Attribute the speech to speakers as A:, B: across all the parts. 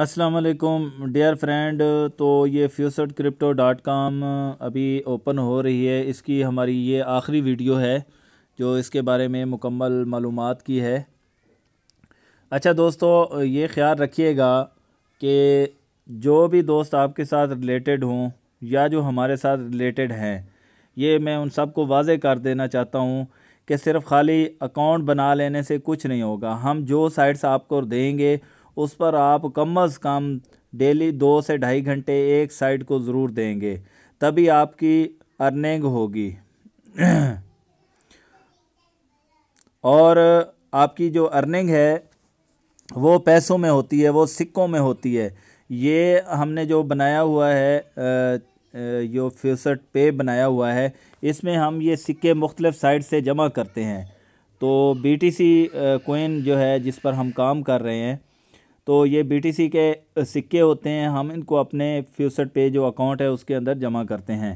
A: अस्सलाम वालेकुम dear friend तो ये फ्यूसट क्रिप्टो डॉट काम अभी ओपन हो रही है इसकी हमारी ये आखिरी वीडियो है जो इसके बारे में मुकम्मल मालूम की है अच्छा दोस्तों ये ख्याल रखिएगा कि जो भी दोस्त आपके साथ रिलेटेड हों या जो हमारे साथ रिलेटेड हैं ये मैं उन सब को वाजे कर देना चाहता हूँ कि सिर्फ खाली अकाउंट बना लेने से कुछ नहीं होगा हम जो साइट्स आपको देंगे उस पर आप कम अज़ कम डेली दो से ढाई घंटे एक साइड को ज़रूर देंगे तभी आपकी अर्निंग होगी और आपकी जो अर्निंग है वो पैसों में होती है वो सिक्कों में होती है ये हमने जो बनाया हुआ है जो फ्यूसट पे बनाया हुआ है इसमें हम ये सिक्के मुख्तलिफ साइड से जमा करते हैं तो बी टी सी कोइन जो है जिस पर हम काम कर रहे हैं तो ये बीटीसी के सिक्के होते हैं हम इनको अपने फ्यूसट पे जो अकाउंट है उसके अंदर जमा करते हैं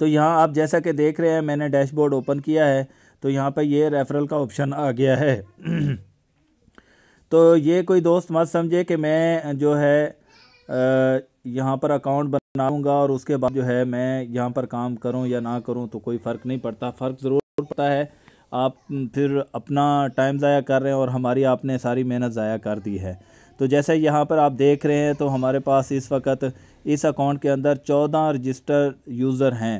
A: तो यहाँ आप जैसा कि देख रहे हैं मैंने डैशबोर्ड ओपन किया है तो यहाँ पर ये रेफरल का ऑप्शन आ गया है तो ये कोई दोस्त मत समझे कि मैं जो है यहाँ पर अकाउंट बनाऊँगा और उसके बाद जो है मैं यहाँ पर काम करूँ या ना करूँ तो कोई फ़र्क नहीं पड़ता फ़र्क ज़रूर पड़ता है आप फिर अपना टाइम ज़ाया कर रहे हैं और हमारी आपने सारी मेहनत ज़ाया कर दी है तो जैसे यहाँ पर आप देख रहे हैं तो हमारे पास इस वक्त इस अकाउंट के अंदर चौदह रजिस्टर यूज़र हैं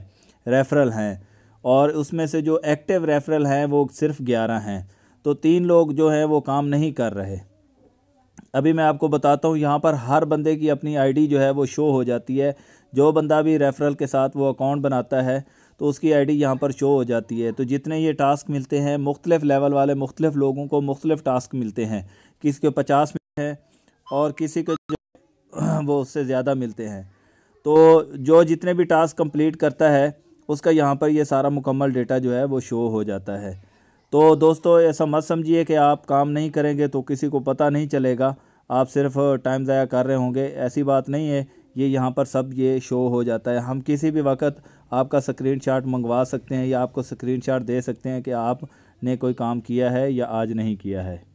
A: रेफरल हैं और उसमें से जो एक्टिव रेफरल हैं वो सिर्फ ग्यारह हैं तो तीन लोग जो हैं वो काम नहीं कर रहे अभी मैं आपको बताता हूँ यहाँ पर हर बंदे की अपनी आईडी जो है वो शो हो जाती है जो बंदा भी रेफरल के साथ वो अकाउंट बनाता है तो उसकी आईडी यहाँ पर शो हो जाती है तो जितने ये टास्क मिलते हैं मुख्तलिफ़ लेवल वाले मुख्तलिफ़ लोगों को मुख्तलिफ़ टास्क मिलते हैं किसी को पचास मिलते हैं और किसी को वो उससे ज़्यादा मिलते हैं तो जो जितने भी टास्क कंप्लीट करता है उसका यहाँ पर ये सारा मुकम्मल डेटा जो है वो शो हो जाता है तो दोस्तों ऐसा मत समझिए कि आप काम नहीं करेंगे तो किसी को पता नहीं चलेगा आप सिर्फ टाइम ज़ाया कर रहे होंगे ऐसी बात नहीं है ये यहाँ पर सब ये शो हो जाता है हम किसी भी वक्त आपका स्क्रीन शाट मंगवा सकते हैं या आपको स्क्रीन शाट दे सकते हैं कि आपने कोई काम किया है या आज नहीं किया है